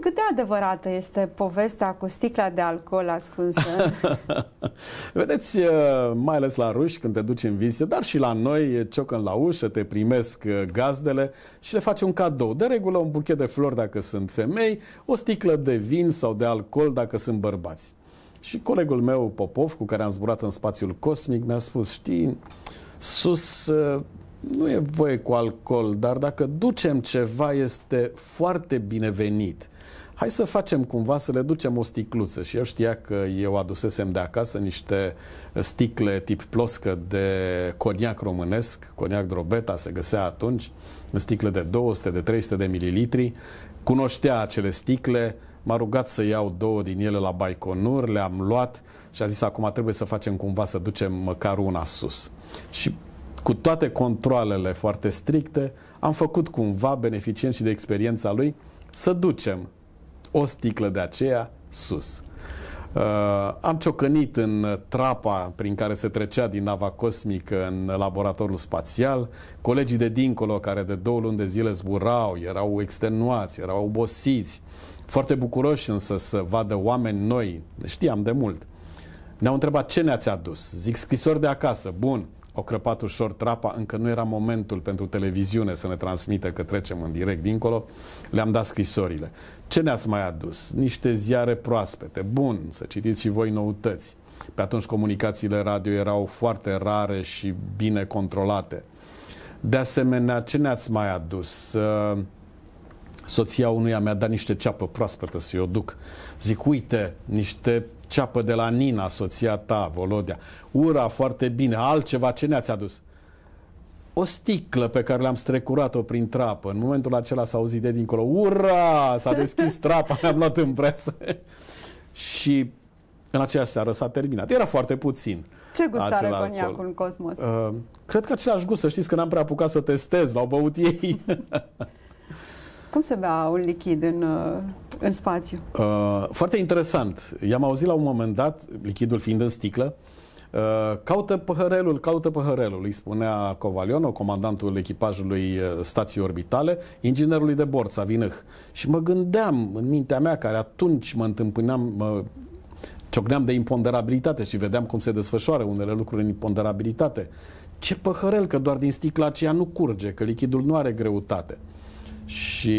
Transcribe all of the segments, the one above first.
cât de adevărată este povestea cu sticla de alcool ascunsă? Vedeți, uh, mai ales la ruși când te duci în vizită, dar și la noi, ciocăn la ușă, te primesc uh, gazdele și le faci un cadou. De regulă un buchet de flori dacă sunt femei, o sticlă de vin sau de alcool dacă sunt bărbați. Și colegul meu, Popov, cu care am zburat în spațiul cosmic, mi-a spus, știi, sus uh, nu e voie cu alcool, dar dacă ducem ceva este foarte binevenit hai să facem cumva să le ducem o sticluță. Și el știa că eu adusesem de acasă niște sticle tip ploscă de coniac românesc, coniac drobeta se găsea atunci, în sticle de 200, de 300 de mililitri. Cunoștea acele sticle, m-a rugat să iau două din ele la baiconur, le-am luat și a zis acum trebuie să facem cumva să ducem măcar una sus. Și cu toate controlele foarte stricte, am făcut cumva, beneficient și de experiența lui, să ducem o sticlă de aceea sus. Uh, am ciocănit în trapa prin care se trecea din nava cosmică în laboratorul spațial. Colegii de dincolo, care de două luni de zile zburau, erau extenuați, erau obosiți, foarte bucuroși însă să vadă oameni noi. Știam de mult. Ne-au întrebat ce ne-ați adus. Zic scrisori de acasă. Bun. Au crăpat ușor trapa, încă nu era momentul pentru televiziune să ne transmită că trecem în direct dincolo. Le-am dat scrisorile. Ce ne-ați mai adus? Niște ziare proaspete. Bun, să citiți și voi noutăți. Pe atunci comunicațiile radio erau foarte rare și bine controlate. De asemenea, ce ne-ați mai adus? Uh, soția unuia mi-a dat niște ceapă proaspătă să o duc. Zic, uite, niște ceapă de la Nina, soția ta, Volodia. Ura, foarte bine, altceva, ce ne-ați adus? O sticlă pe care le-am strecurat-o prin trapă. În momentul acela s-a auzit de dincolo, ura, s-a deschis trapa, ne-am luat în preț. și în aceeași seară s-a terminat. Era foarte puțin. Ce gust are coniacul în Cosmos? Uh, cred că același gust, să știți că n-am prea apucat să testez, l-au băut ei. Cum se bea un lichid în, uh, în spațiu? Uh, foarte interesant. I-am auzit la un moment dat, lichidul fiind în sticlă, uh, caută păhărelul, caută păhărelul, îi spunea Covalion, comandantul echipajului uh, stației orbitale, inginerului de bord, Savinăh. Și mă gândeam în mintea mea, care atunci mă întâmpâneam, mă ciocneam de imponderabilitate și vedeam cum se desfășoară unele lucruri în imponderabilitate. Ce păhărel, că doar din sticla aceea nu curge, că lichidul nu are greutate. Și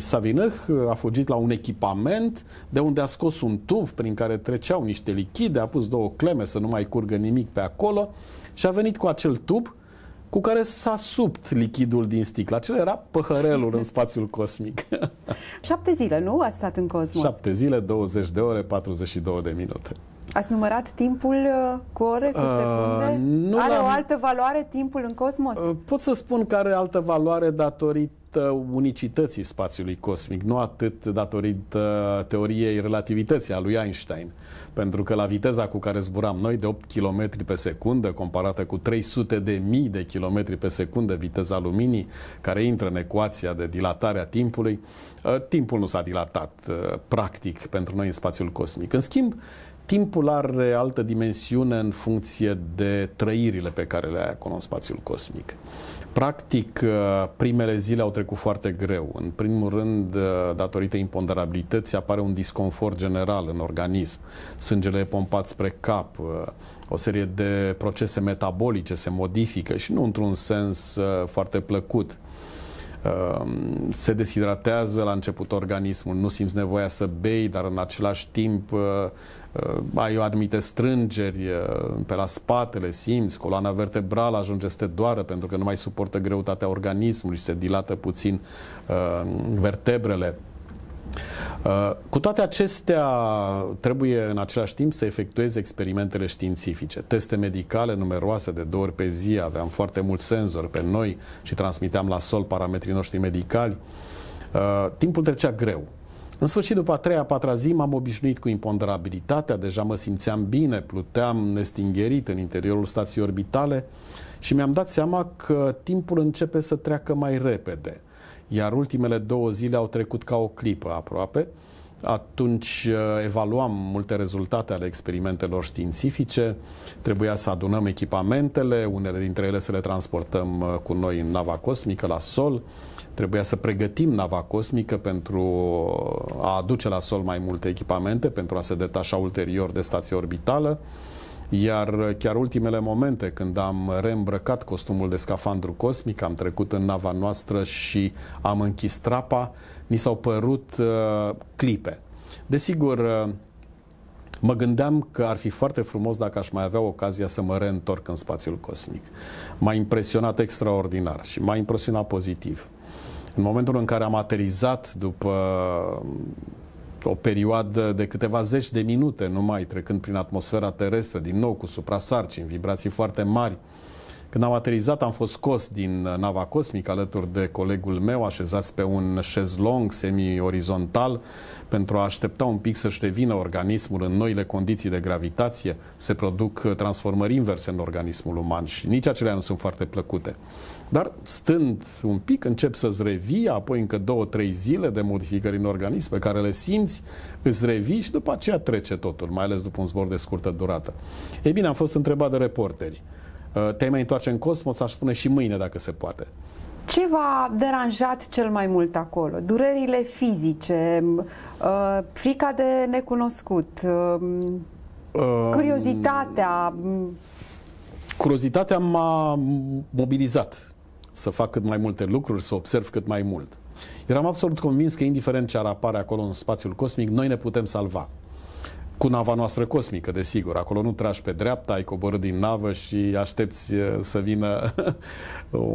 Savinăh a fugit la un echipament de unde a scos un tub prin care treceau niște lichide, a pus două cleme să nu mai curgă nimic pe acolo și a venit cu acel tub cu care s-a subt lichidul din sticlă. Acela era păhărelul în spațiul cosmic. Șapte zile, nu? Ați stat în cosmos. Șapte zile, 20 de ore, 42 de minute. Ați numărat timpul uh, cu ore, cu uh, secunde? Uh, nu are o altă valoare timpul în cosmos? Uh, pot să spun că are altă valoare datorită unicității spațiului cosmic, nu atât datorită teoriei relativității a lui Einstein. Pentru că la viteza cu care zburam noi, de 8 km pe secundă, comparată cu 300 de mii de km pe secundă viteza luminii, care intră în ecuația de dilatare a timpului, uh, timpul nu s-a dilatat practic pentru noi în spațiul cosmic. În schimb, timpul are altă dimensiune în funcție de trăirile pe care le ai acolo în spațiul cosmic. Practic, uh, primele zile au trecut foarte greu. În primul rând, uh, datorită imponderabilității, apare un disconfort general în organism. Sângele e pompat spre cap, uh, o serie de procese metabolice se modifică și nu într-un sens foarte plăcut. Ehm, se deshidratează la început organismul, nu simți nevoia să bei, dar în același timp uh, uh, ai o anumite strângeri uh, pe la spatele, simți, coloana vertebrală ajunge să te doară pentru că nu mai suportă greutatea organismului și se dilată puțin vertebrele. Cu toate acestea, trebuie în același timp să efectueze experimentele științifice, teste medicale numeroase de două ori pe zi, aveam foarte mult senzor pe noi și transmiteam la sol parametrii noștri medicali. Uh, timpul trecea greu. În sfârșit, după a treia, a patra zi, m-am obișnuit cu imponderabilitatea, deja mă simțeam bine, pluteam nestingerit în interiorul stației orbitale și mi-am dat seama că timpul începe să treacă mai repede – iar ultimele două zile au trecut ca o clipă aproape. Atunci uh, evaluam multe rezultate ale experimentelor științifice, trebuia să adunăm echipamentele, unele dintre ele să le transportăm uh, cu noi în nava cosmică, la sol, trebuia să pregătim nava cosmică pentru uh, a aduce la sol mai multe echipamente, pentru a se detașa ulterior de stația orbitală. Iar uh, chiar ultimele momente când am reîmbrăcat costumul de scafandru cosmic, am trecut în nava noastră și am închis trapa, ni s-au părut uh, clipe. Desigur, uh, Mă gândeam că ar fi foarte frumos dacă aș mai avea ocazia să mă reîntorc în spațiul cosmic. M-a impresionat extraordinar și m-a impresionat pozitiv. În momentul în care am aterizat după o perioadă de câteva zeci de minute numai, trecând prin atmosfera terestră, din nou cu în vibrații foarte mari, când am aterizat, am fost scos din nava cosmică alături de colegul meu, așezați pe un șezlong semi-orizontal, pentru a aștepta un pic să-și revină organismul în noile condiții de gravitație. Se produc transformări inverse în organismul uman și nici acelea nu sunt foarte plăcute. Dar stând un pic, încep să-ți revii, apoi încă două, trei zile de modificări în organism pe care le simți, îți revii și după aceea trece totul, mai ales după un zbor de scurtă durată. Ei bine, am fost întrebat de reporteri. Uh, te mai întoarce în Cosmos, aș spune și mâine, dacă se poate. Ce v-a deranjat cel mai mult acolo? Durerile fizice, uh, frica de necunoscut, um, um, curiozitatea? curiozitatea m-a mobilizat să fac cât mai multe lucruri, să observ cât mai mult. Eram absolut convins că, indiferent ce ar apare acolo în spațiul cosmic, noi ne putem salva cu nava noastră cosmică, desigur. Acolo nu tragi pe dreapta, ai coborât din navă și aștepți uh, să vină o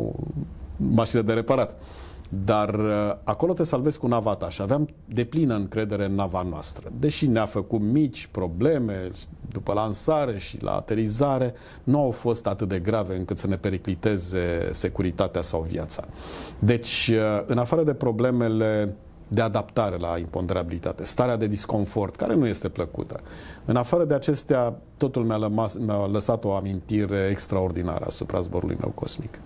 mașină de reparat. Dar uh, acolo te salvezi cu nava ta și aveam deplină încredere în nava noastră. Deși ne-a făcut mici probleme după lansare și la aterizare, nu au fost atât de grave încât să ne pericliteze securitatea sau viața. Deci, uh, în afară de problemele de adaptare la imponderabilitate, starea de disconfort, care nu este plăcută. În afară de acestea, totul mi-a, lămas, mi-a lăsat o amintire extraordinară asupra zborului meu cosmic.